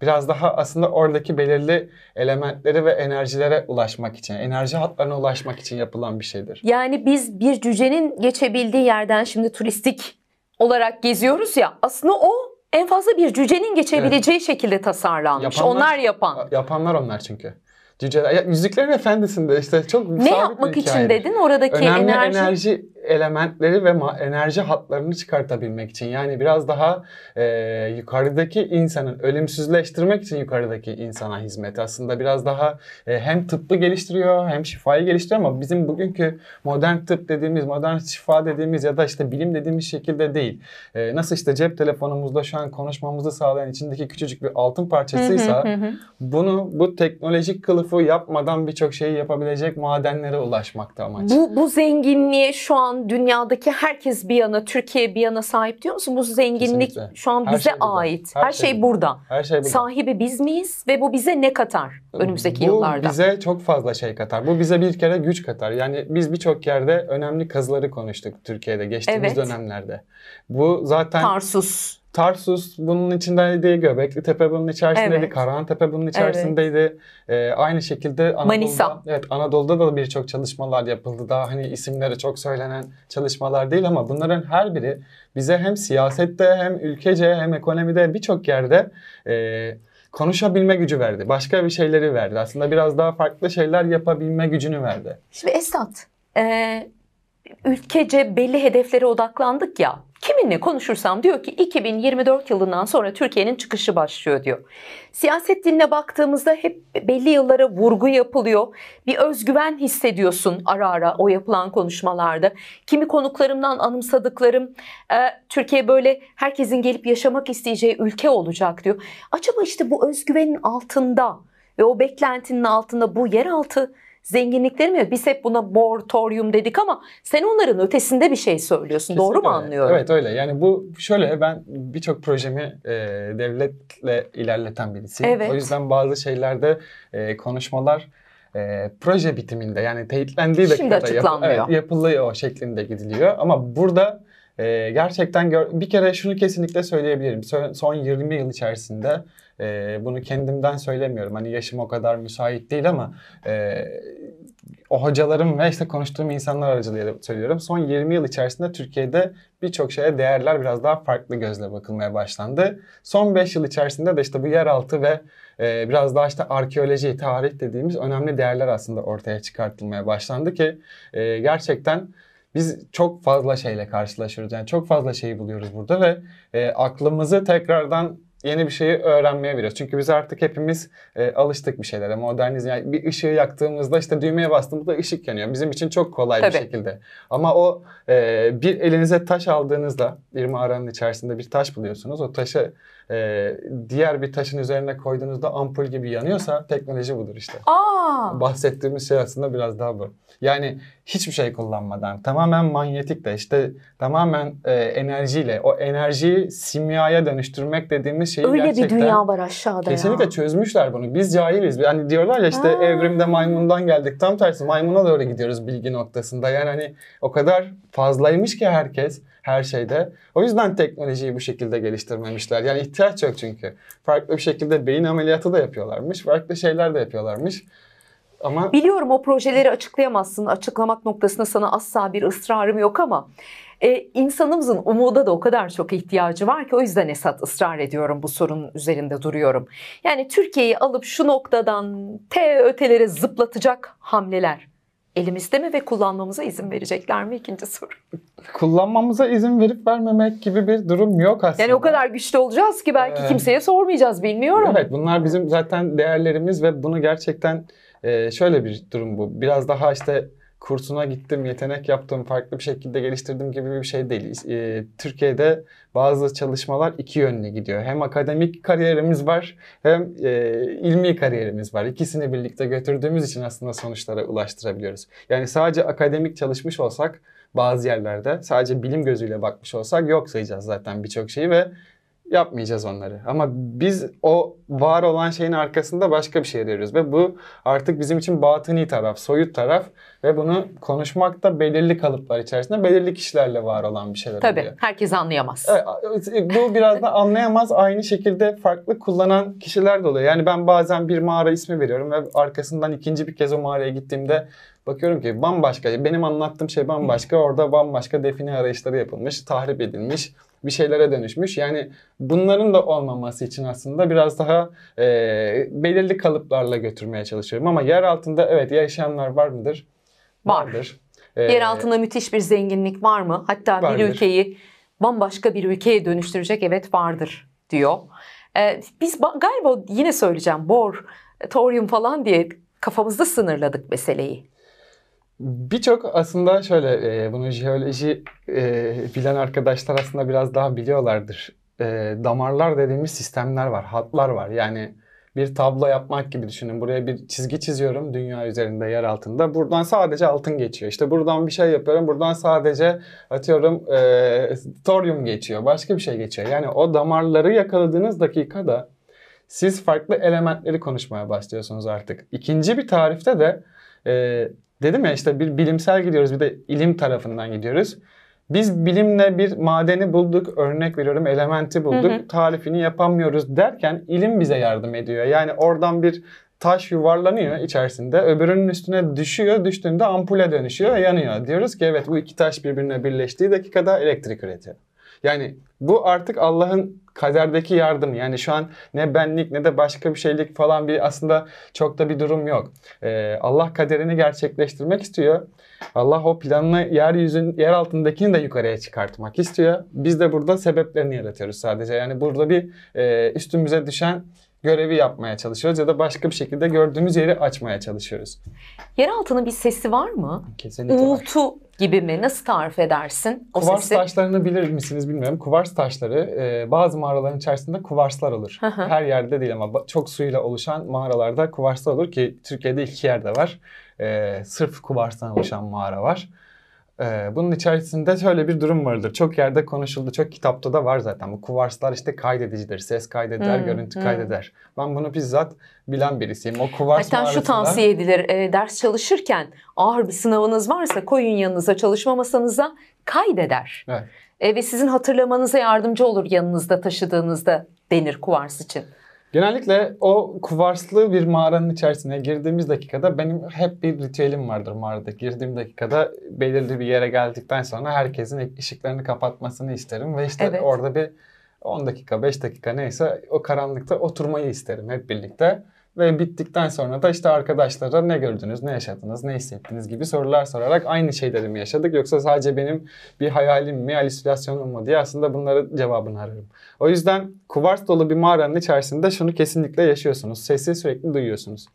Biraz daha aslında oradaki belirli elementleri ve enerjilere ulaşmak için, enerji hatlarına ulaşmak için yapılan bir şeydir. Yani biz bir cücenin geçebildiği yerden şimdi turistik olarak geziyoruz ya. Aslında o en fazla bir cücenin geçebileceği evet. şekilde tasarlanmış. Yapanlar, onlar yapan. Yapanlar onlar çünkü. Cüceler. Ya, Yüzüklerin Efendisi'nde işte çok Ne yapmak için dedin oradaki Önemli enerji? enerji elementleri ve enerji hatlarını çıkartabilmek için. Yani biraz daha e, yukarıdaki insanın ölümsüzleştirmek için yukarıdaki insana hizmet. Aslında biraz daha e, hem tıbbı geliştiriyor hem şifayı geliştiriyor ama bizim bugünkü modern tıp dediğimiz, modern şifa dediğimiz ya da işte bilim dediğimiz şekilde değil. E, nasıl işte cep telefonumuzda şu an konuşmamızı sağlayan içindeki küçücük bir altın parçasıysa bunu bu teknolojik kılıfı yapmadan birçok şeyi yapabilecek madenlere ulaşmakta amaç. Bu, bu zenginliğe şu an an dünyadaki herkes bir yana, Türkiye bir yana sahip diyor musun? Bu zenginlik Kesinlikle. şu an Her bize şey ait. Her, Her şey, şey burada. Her şey burada. Sahibi biz miyiz ve bu bize ne katar önümüzdeki bu yıllarda? Bu bize çok fazla şey katar. Bu bize bir kere güç katar. Yani biz birçok yerde önemli kazıları konuştuk Türkiye'de geçtiğimiz evet. dönemlerde. Bu zaten Tarsus Tarsus bunun içindeydi, Göbekli Tepe bunun içerisindeydi, evet. tepe bunun içerisindeydi. Evet. Ee, aynı şekilde Anadolu'da, Manisa. Evet, Anadolu'da da birçok çalışmalar yapıldı. Daha hani isimleri çok söylenen çalışmalar değil ama bunların her biri bize hem siyasette hem ülkece hem ekonomide birçok yerde e, konuşabilme gücü verdi. Başka bir şeyleri verdi. Aslında biraz daha farklı şeyler yapabilme gücünü verdi. Şimdi Esat, e, ülkece belli hedeflere odaklandık ya. Kiminle konuşursam diyor ki 2024 yılından sonra Türkiye'nin çıkışı başlıyor diyor. Siyaset diline baktığımızda hep belli yıllara vurgu yapılıyor. Bir özgüven hissediyorsun ara ara o yapılan konuşmalarda. Kimi konuklarımdan anımsadıklarım e, Türkiye böyle herkesin gelip yaşamak isteyeceği ülke olacak diyor. Acaba işte bu özgüvenin altında ve o beklentinin altında bu yeraltı zenginliklerimiz. Biz hep buna moratorium dedik ama sen onların ötesinde bir şey söylüyorsun. Kesinlikle Doğru mu anlıyorum? Evet öyle. Yani bu şöyle ben birçok projemi e, devletle ilerleten birisiyim. Evet. O yüzden bazı şeylerde e, konuşmalar e, proje bitiminde yani teyitlendiği dakikada yap, evet, yapılıyor şeklinde gidiliyor. Ama burada e, gerçekten gör, bir kere şunu kesinlikle söyleyebilirim. Son, son 20 yıl içerisinde e, bunu kendimden söylemiyorum. Hani yaşım o kadar müsait değil ama e, o hocalarım ve işte konuştuğum insanlar aracılığıyla söylüyorum. Son 20 yıl içerisinde Türkiye'de birçok şeye değerler biraz daha farklı gözle bakılmaya başlandı. Son 5 yıl içerisinde de işte bu yeraltı ve e, biraz daha işte arkeoloji, tarih dediğimiz önemli değerler aslında ortaya çıkartılmaya başlandı ki e, gerçekten biz çok fazla şeyle karşılaşıyoruz. Yani çok fazla şeyi buluyoruz burada ve e, aklımızı tekrardan yeni bir şeyi öğrenmeye biraz Çünkü biz artık hepimiz e, alıştık bir şeylere. Modernizm yani bir ışığı yaktığımızda işte düğmeye bastığımızda ışık yanıyor. Bizim için çok kolay Tabii. bir şekilde. Ama o e, bir elinize taş aldığınızda bir mağaranın içerisinde bir taş buluyorsunuz. O taşı e, diğer bir taşın üzerine koyduğunuzda ampul gibi yanıyorsa teknoloji budur işte. Aa. Bahsettiğimiz şey aslında biraz daha bu. Yani hiçbir şey kullanmadan tamamen manyetik de işte tamamen e, enerjiyle o enerjiyi simyaya dönüştürmek dediğimiz şeyi Öyle gerçekten... Öyle bir dünya var aşağıda Kesinlikle ya. çözmüşler bunu. Biz cahiliz. Hani diyorlar ya işte ha. evrimde maymundan geldik. Tam tersi maymuna doğru gidiyoruz bilgi noktasında. Yani hani o kadar fazlaymış ki herkes her şeyde. O yüzden teknolojiyi bu şekilde geliştirmemişler. Yani ihtiyaç yok çünkü. Farklı bir şekilde beyin ameliyatı da yapıyorlarmış. Farklı şeyler de yapıyorlarmış. Ama Biliyorum o projeleri açıklayamazsın. Açıklamak noktasında sana asla bir ısrarım yok ama e, insanımızın umuda da o kadar çok ihtiyacı var ki o yüzden esat ısrar ediyorum bu sorunun üzerinde duruyorum. Yani Türkiye'yi alıp şu noktadan T ötelere zıplatacak hamleler elimizde mi ve kullanmamıza izin verecekler mi? ikinci soru. Kullanmamıza izin verip vermemek gibi bir durum yok aslında. Yani o kadar güçlü olacağız ki belki ee, kimseye sormayacağız bilmiyorum. Evet bunlar bizim zaten değerlerimiz ve bunu gerçekten e, şöyle bir durum bu. Biraz daha işte kursuna gittim, yetenek yaptım, farklı bir şekilde geliştirdim gibi bir şey değil. E, Türkiye'de bazı çalışmalar iki yönlü gidiyor. Hem akademik kariyerimiz var hem e, ilmi kariyerimiz var. İkisini birlikte götürdüğümüz için aslında sonuçlara ulaştırabiliyoruz. Yani sadece akademik çalışmış olsak bazı yerlerde sadece bilim gözüyle bakmış olsak yok sayacağız zaten birçok şeyi ve yapmayacağız onları. Ama biz o var olan şeyin arkasında başka bir şey arıyoruz ve bu artık bizim için batıni taraf, soyut taraf ve bunu konuşmak da belirli kalıplar içerisinde belirli kişilerle var olan bir şeyler Tabii, oluyor. herkes anlayamaz. E, bu biraz da anlayamaz aynı şekilde farklı kullanan kişiler de oluyor. Yani ben bazen bir mağara ismi veriyorum ve arkasından ikinci bir kez o mağaraya gittiğimde bakıyorum ki bambaşka. Benim anlattığım şey bambaşka. Orada bambaşka define arayışları yapılmış, tahrip edilmiş bir şeylere dönüşmüş. Yani bunların da olmaması için aslında biraz daha e, belirli kalıplarla götürmeye çalışıyorum. Ama yer altında evet yaşayanlar var mıdır? Var. Vardır. Ee, yer altında müthiş bir zenginlik var mı? Hatta vardır. bir ülkeyi bambaşka bir ülkeye dönüştürecek evet vardır diyor. Ee, biz galiba yine söyleyeceğim bor, toryum falan diye kafamızda sınırladık meseleyi. Birçok aslında şöyle e, bunu jeoloji e, bilen arkadaşlar aslında biraz daha biliyorlardır. E, damarlar dediğimiz sistemler var, hatlar var. Yani bir tablo yapmak gibi düşünün. Buraya bir çizgi çiziyorum dünya üzerinde yer altında. Buradan sadece altın geçiyor. İşte buradan bir şey yapıyorum. Buradan sadece atıyorum e, toryum geçiyor. Başka bir şey geçiyor. Yani o damarları yakaladığınız dakikada siz farklı elementleri konuşmaya başlıyorsunuz artık. İkinci bir tarifte de e, Dedim ya işte bir bilimsel gidiyoruz bir de ilim tarafından gidiyoruz. Biz bilimle bir madeni bulduk, örnek veriyorum elementi bulduk, hı hı. tarifini yapamıyoruz derken ilim bize yardım ediyor. Yani oradan bir taş yuvarlanıyor içerisinde, öbürünün üstüne düşüyor, düştüğünde ampule dönüşüyor, yanıyor. Diyoruz ki evet bu iki taş birbirine birleştiği dakikada elektrik üretiyor. Yani bu artık Allah'ın kaderdeki yardım. Yani şu an ne benlik ne de başka bir şeylik falan bir aslında çok da bir durum yok. Ee, Allah kaderini gerçekleştirmek istiyor. Allah o planını yeryüzün yer altındakini de yukarıya çıkartmak istiyor. Biz de burada sebeplerini yaratıyoruz sadece. Yani burada bir e, üstümüze düşen görevi yapmaya çalışıyoruz ya da başka bir şekilde gördüğümüz yeri açmaya çalışıyoruz. Yeraltının bir sesi var mı? Kesinlikle Uğultu var. gibi mi? Nasıl tarif edersin o kuvars sesi? taşlarını bilir misiniz bilmiyorum. Kuvars taşları e, bazı mağaraların içerisinde kuvarslar olur. Her yerde değil ama çok suyla oluşan mağaralarda kuvarslar olur ki Türkiye'de iki yerde var. E, sırf kuvarstan oluşan mağara var. Ee, bunun içerisinde şöyle bir durum vardır. Çok yerde konuşuldu, çok kitapta da var zaten. Bu kuvarslar işte kaydedicidir. Ses kaydeder, hmm, görüntü hmm. kaydeder. Ben bunu bizzat bilen birisiyim. O kuvars Hatta mağarasında... şu tavsiye edilir. E, ders çalışırken ağır bir sınavınız varsa koyun yanınıza, çalışma masanıza kaydeder. Evet. E, ve sizin hatırlamanıza yardımcı olur yanınızda taşıdığınızda denir kuvars için. Genellikle o kuvarslı bir mağaranın içerisine girdiğimiz dakikada benim hep bir ritüelim vardır mağarada. Girdiğim dakikada belirli bir yere geldikten sonra herkesin ışıklarını kapatmasını isterim ve işte evet. orada bir 10 dakika, 5 dakika neyse o karanlıkta oturmayı isterim hep birlikte. Ve bittikten sonra da işte arkadaşlara ne gördünüz, ne yaşadınız, ne hissettiniz gibi sorular sorarak aynı şeyleri mi yaşadık yoksa sadece benim bir hayalim mi, halüsinasyonum mu diye aslında bunları cevabını ararım. O yüzden kuvars dolu bir mağaranın içerisinde şunu kesinlikle yaşıyorsunuz. Sesi sürekli duyuyorsunuz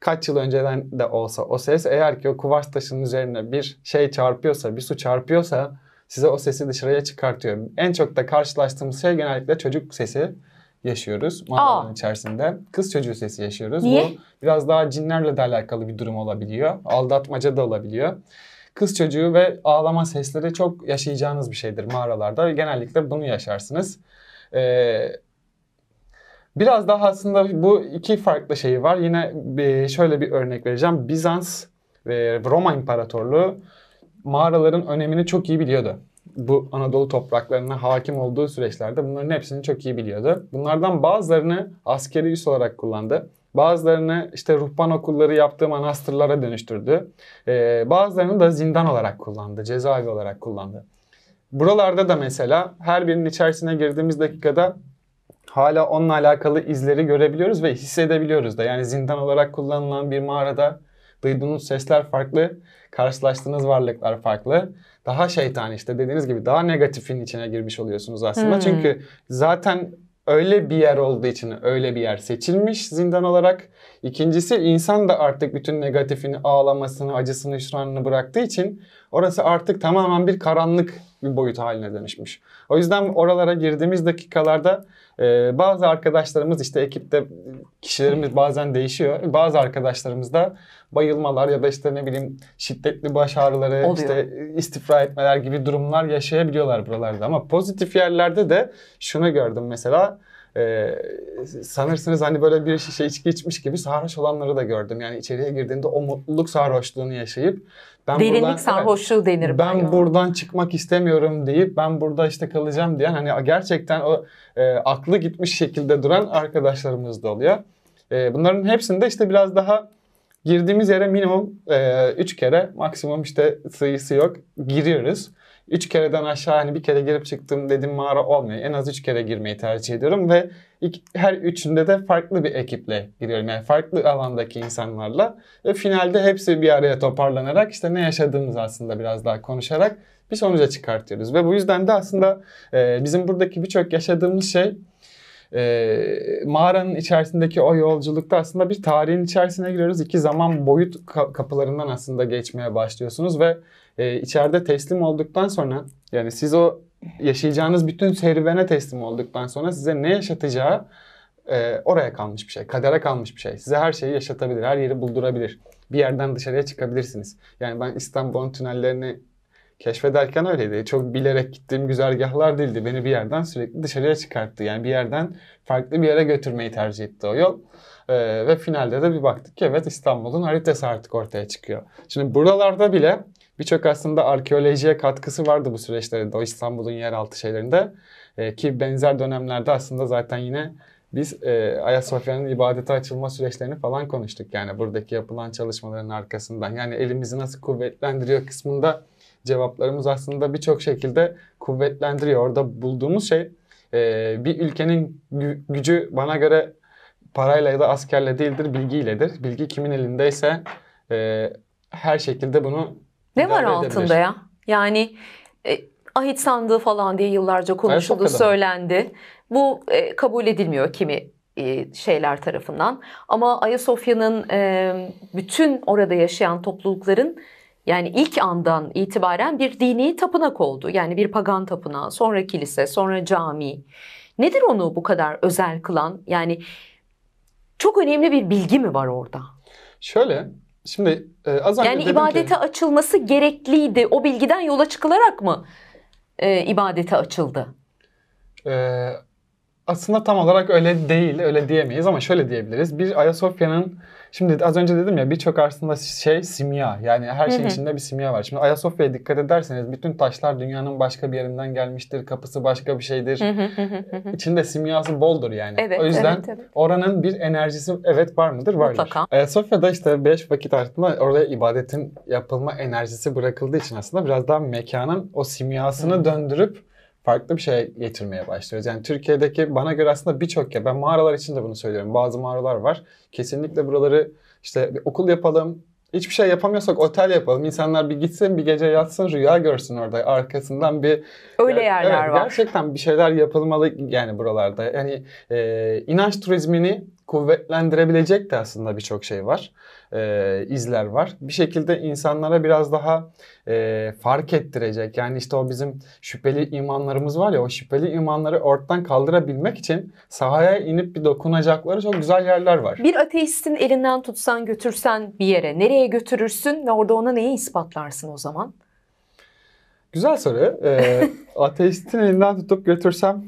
kaç yıl önceden de olsa o ses eğer ki o kuvars taşının üzerine bir şey çarpıyorsa, bir su çarpıyorsa size o sesi dışarıya çıkartıyor. En çok da karşılaştığımız şey genellikle çocuk sesi yaşıyoruz mağaranın Aa. içerisinde. Kız çocuğu sesi yaşıyoruz. Niye? Bu biraz daha cinlerle de alakalı bir durum olabiliyor. Aldatmaca da olabiliyor. Kız çocuğu ve ağlama sesleri çok yaşayacağınız bir şeydir mağaralarda. Genellikle bunu yaşarsınız. Ee, biraz daha aslında bu iki farklı şeyi var. Yine e, şöyle bir örnek vereceğim. Bizans ve Roma İmparatorluğu mağaraların önemini çok iyi biliyordu bu Anadolu topraklarına hakim olduğu süreçlerde bunların hepsini çok iyi biliyordu. Bunlardan bazılarını askeri üs olarak kullandı. Bazılarını işte ruhban okulları yaptığı manastırlara dönüştürdü. Ee, bazılarını da zindan olarak kullandı, cezaevi olarak kullandı. Buralarda da mesela her birinin içerisine girdiğimiz dakikada hala onunla alakalı izleri görebiliyoruz ve hissedebiliyoruz da. Yani zindan olarak kullanılan bir mağarada duyduğunuz sesler farklı. Karşılaştığınız varlıklar farklı. Daha şeytan işte dediğiniz gibi daha negatifin içine girmiş oluyorsunuz aslında. Hmm. Çünkü zaten öyle bir yer olduğu için öyle bir yer seçilmiş zindan olarak İkincisi insan da artık bütün negatifini, ağlamasını, acısını, hüsranını bıraktığı için orası artık tamamen bir karanlık bir boyut haline dönüşmüş. O yüzden oralara girdiğimiz dakikalarda e, bazı arkadaşlarımız işte ekipte kişilerimiz bazen değişiyor. Bazı arkadaşlarımız da bayılmalar ya da işte ne bileyim şiddetli baş ağrıları, Oluyor. işte istifra etmeler gibi durumlar yaşayabiliyorlar buralarda. Ama pozitif yerlerde de şunu gördüm mesela e, sanırsınız hani böyle bir şişe içki şey içmiş gibi sarhoş olanları da gördüm. Yani içeriye girdiğinde o mutluluk sarhoşluğunu yaşayıp ben Derinlik buradan, sarhoşluğu evet, denir. Ben yani. buradan çıkmak istemiyorum deyip ben burada işte kalacağım diyen hani gerçekten o e, aklı gitmiş şekilde duran arkadaşlarımız da oluyor. E, bunların hepsinde işte biraz daha girdiğimiz yere minimum 3 e, üç kere maksimum işte sayısı yok giriyoruz. 3 kereden aşağı hani bir kere girip çıktım dedim mağara olmuyor. En az 3 kere girmeyi tercih ediyorum ve iki, her üçünde de farklı bir ekiple giriyorum. Yani farklı alandaki insanlarla ve finalde hepsi bir araya toparlanarak işte ne yaşadığımız aslında biraz daha konuşarak bir sonuca çıkartıyoruz. Ve bu yüzden de aslında e, bizim buradaki birçok yaşadığımız şey e, mağaranın içerisindeki o yolculukta aslında bir tarihin içerisine giriyoruz. İki zaman boyut kapılarından aslında geçmeye başlıyorsunuz ve e, içeride teslim olduktan sonra yani siz o yaşayacağınız bütün serüvene teslim olduktan sonra size ne yaşatacağı e, oraya kalmış bir şey. Kadere kalmış bir şey. Size her şeyi yaşatabilir. Her yeri buldurabilir. Bir yerden dışarıya çıkabilirsiniz. Yani ben İstanbul'un tünellerini keşfederken öyleydi. Çok bilerek gittiğim güzergahlar değildi. Beni bir yerden sürekli dışarıya çıkarttı. Yani bir yerden farklı bir yere götürmeyi tercih etti o yol. Ee, ve finalde de bir baktık ki evet İstanbul'un haritası artık ortaya çıkıyor. Şimdi buralarda bile Birçok aslında arkeolojiye katkısı vardı bu süreçlerde o İstanbul'un yeraltı şeylerinde. E, ki benzer dönemlerde aslında zaten yine biz e, Ayasofya'nın ibadete açılma süreçlerini falan konuştuk. Yani buradaki yapılan çalışmaların arkasından yani elimizi nasıl kuvvetlendiriyor kısmında cevaplarımız aslında birçok şekilde kuvvetlendiriyor. Orada bulduğumuz şey e, bir ülkenin gü- gücü bana göre parayla ya da askerle değildir, bilgiyledir. Bilgi kimin elindeyse e, her şekilde bunu ne var altında edebilir. ya? Yani e, ahit sandığı falan diye yıllarca şey konuşuldu, söylendi. Bu e, kabul edilmiyor kimi e, şeyler tarafından. Ama Ayasofya'nın e, bütün orada yaşayan toplulukların yani ilk andan itibaren bir dini tapınak oldu. Yani bir pagan tapınağı, sonra kilise, sonra cami. Nedir onu bu kadar özel kılan? Yani çok önemli bir bilgi mi var orada? Şöyle, Şimdi e, az önce yani ibadete ki, açılması gerekliydi. O bilgiden yola çıkılarak mı e, ibadete açıldı? E, aslında tam olarak öyle değil, öyle diyemeyiz ama şöyle diyebiliriz. Bir Ayasofya'nın Şimdi az önce dedim ya birçok aslında şey simya. Yani her şeyin içinde bir simya var. Şimdi Ayasofya'ya dikkat ederseniz bütün taşlar dünyanın başka bir yerinden gelmiştir. Kapısı başka bir şeydir. Hı İçinde simyası boldur yani. Evet, o yüzden evet, evet. oranın bir enerjisi evet var mıdır? Vardır. Mutlaka. Ayasofya'da işte beş vakit arasında orada ibadetin yapılma enerjisi bırakıldığı için aslında biraz daha mekanın o simyasını döndürüp farklı bir şey getirmeye başlıyoruz. Yani Türkiye'deki bana göre aslında birçok ya ben mağaralar için de bunu söylüyorum. Bazı mağaralar var. Kesinlikle buraları işte bir okul yapalım, Hiçbir şey yapamıyorsak otel yapalım. İnsanlar bir gitsin bir gece yatsın rüya görsün orada. Arkasından bir... Öyle yerler evet, var. Gerçekten bir şeyler yapılmalı yani buralarda. Yani e, inanç turizmini kuvvetlendirebilecek de aslında birçok şey var. E, izler var. Bir şekilde insanlara biraz daha e, fark ettirecek. Yani işte o bizim şüpheli imanlarımız var ya o şüpheli imanları ortadan kaldırabilmek için sahaya inip bir dokunacakları çok güzel yerler var. Bir ateistin elinden tutsan götürsen bir yere nereye götürürsün ve orada ona neyi ispatlarsın o zaman? Güzel soru. E, ateistin elinden tutup götürsem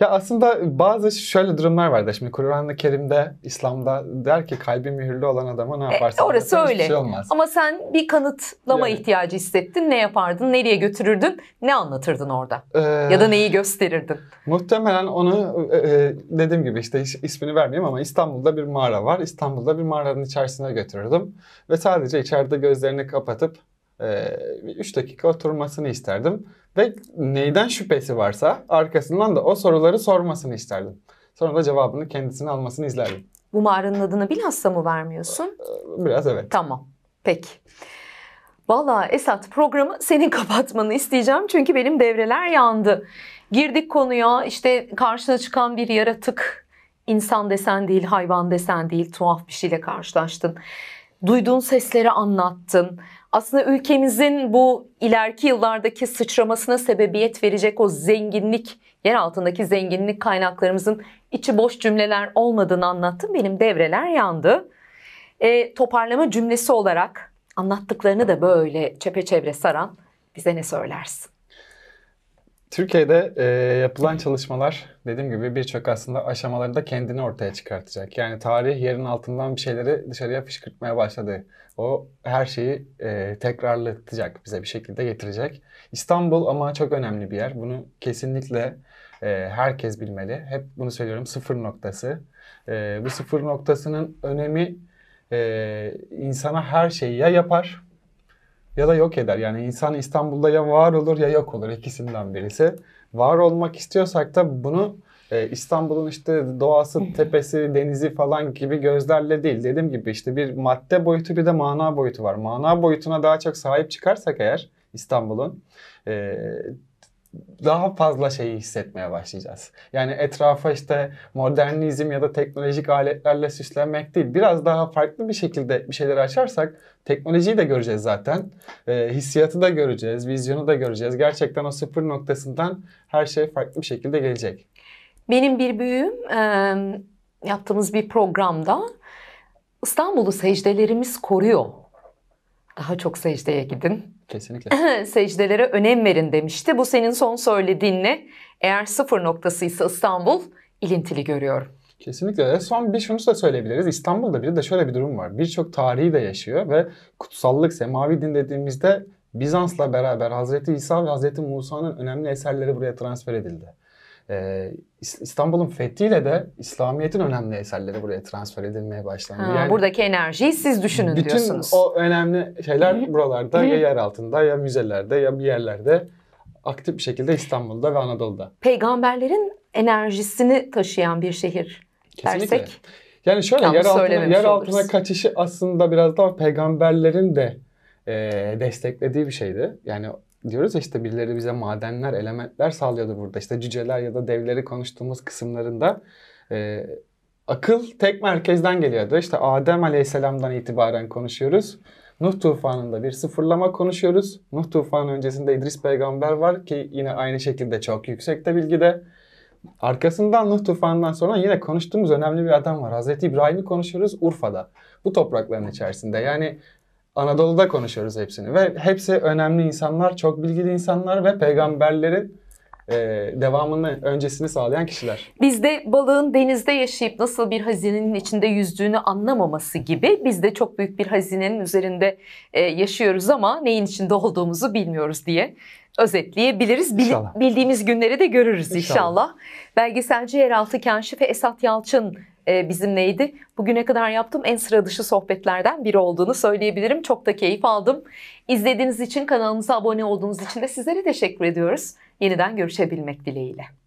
ya aslında bazı şöyle durumlar vardı. şimdi Kur'an-ı Kerim'de İslam'da der ki kalbi mühürlü olan adama ne yaparsın? E, orası Dersen öyle. Şey olmaz. Ama sen bir kanıtlama yani. ihtiyacı hissettin. Ne yapardın? Nereye götürürdün? Ne anlatırdın orada? Ee, ya da neyi gösterirdin? Muhtemelen onu e, e dediğim gibi işte ismini vermeyeyim ama İstanbul'da bir mağara var. İstanbul'da bir mağaranın içerisine götürürdüm ve sadece içeride gözlerini kapatıp 3 e, dakika oturmasını isterdim. Ve neyden şüphesi varsa arkasından da o soruları sormasını isterdim. Sonra da cevabını kendisine almasını izlerdim. Bu mağaranın adını bilhassa mı vermiyorsun? E, biraz evet. Tamam. Peki. Valla Esat programı senin kapatmanı isteyeceğim çünkü benim devreler yandı. Girdik konuya işte karşına çıkan bir yaratık insan desen değil hayvan desen değil tuhaf bir şeyle karşılaştın. Duyduğun sesleri anlattın aslında ülkemizin bu ileriki yıllardaki sıçramasına sebebiyet verecek o zenginlik, yer altındaki zenginlik kaynaklarımızın içi boş cümleler olmadığını anlattım. Benim devreler yandı. E, toparlama cümlesi olarak anlattıklarını da böyle çepeçevre saran bize ne söylersin? Türkiye'de e, yapılan çalışmalar dediğim gibi birçok aslında aşamaları da kendini ortaya çıkartacak. Yani tarih yerin altından bir şeyleri dışarıya fışkırtmaya başladı. O her şeyi e, tekrarlatacak, bize bir şekilde getirecek. İstanbul ama çok önemli bir yer. Bunu kesinlikle e, herkes bilmeli. Hep bunu söylüyorum sıfır noktası. E, bu sıfır noktasının önemi e, insana her şeyi ya yapar ya da yok eder. Yani insan İstanbul'da ya var olur ya yok olur ikisinden birisi. Var olmak istiyorsak da bunu e, İstanbul'un işte doğası, tepesi, denizi falan gibi gözlerle değil. Dediğim gibi işte bir madde boyutu bir de mana boyutu var. Mana boyutuna daha çok sahip çıkarsak eğer İstanbul'un e, daha fazla şeyi hissetmeye başlayacağız. Yani etrafa işte modernizm ya da teknolojik aletlerle süslenmek değil. Biraz daha farklı bir şekilde bir şeyleri açarsak teknolojiyi de göreceğiz zaten. E, hissiyatı da göreceğiz, vizyonu da göreceğiz. Gerçekten o sıfır noktasından her şey farklı bir şekilde gelecek. Benim bir büyüğüm e, yaptığımız bir programda İstanbul'u secdelerimiz koruyor. Daha çok secdeye gidin Kesinlikle. Secdelere önem verin demişti. Bu senin son söylediğinle eğer sıfır noktasıysa İstanbul ilintili görüyorum. Kesinlikle. Son bir şunu da söyleyebiliriz. İstanbul'da bir de şöyle bir durum var. Birçok tarihi de yaşıyor ve kutsallık, semavi din dediğimizde Bizans'la beraber Hazreti İsa ve Hazreti Musa'nın önemli eserleri buraya transfer edildi. Ee, İstanbul'un fethiyle de İslamiyet'in önemli eserleri buraya transfer edilmeye başlandı. Ha, yani buradaki enerjiyi siz düşünün bütün diyorsunuz. Bütün o önemli şeyler buralarda ya yer altında ya müzelerde ya bir yerlerde aktif bir şekilde İstanbul'da ve Anadolu'da. Peygamberlerin enerjisini taşıyan bir şehir Kesinlikle. dersek. Yani şöyle yer altına, yer altına oluruz. kaçışı aslında biraz daha peygamberlerin de e, desteklediği bir şeydi. Yani diyoruz ya işte birileri bize madenler, elementler sağlıyordu burada. İşte cüceler ya da devleri konuştuğumuz kısımlarında e, akıl tek merkezden geliyordu. İşte Adem Aleyhisselam'dan itibaren konuşuyoruz. Nuh tufanında bir sıfırlama konuşuyoruz. Nuh tufanı öncesinde İdris peygamber var ki yine aynı şekilde çok yüksekte bilgide. Arkasından Nuh tufanından sonra yine konuştuğumuz önemli bir adam var. Hazreti İbrahim'i konuşuyoruz Urfa'da. Bu toprakların içerisinde. Yani Anadolu'da konuşuyoruz hepsini ve hepsi önemli insanlar, çok bilgili insanlar ve peygamberlerin e, devamını, öncesini sağlayan kişiler. Bizde balığın denizde yaşayıp nasıl bir hazinenin içinde yüzdüğünü anlamaması gibi biz de çok büyük bir hazinenin üzerinde e, yaşıyoruz ama neyin içinde olduğumuzu bilmiyoruz diye özetleyebiliriz. Bil, Bildiğimiz günleri de görürüz inşallah. inşallah. Belgeselci Yeraltı Kenşif ve Esat Yalçın e, bizim neydi? Bugüne kadar yaptığım en sıra dışı sohbetlerden biri olduğunu söyleyebilirim. Çok da keyif aldım. İzlediğiniz için kanalımıza abone olduğunuz için de sizlere teşekkür ediyoruz. Yeniden görüşebilmek dileğiyle.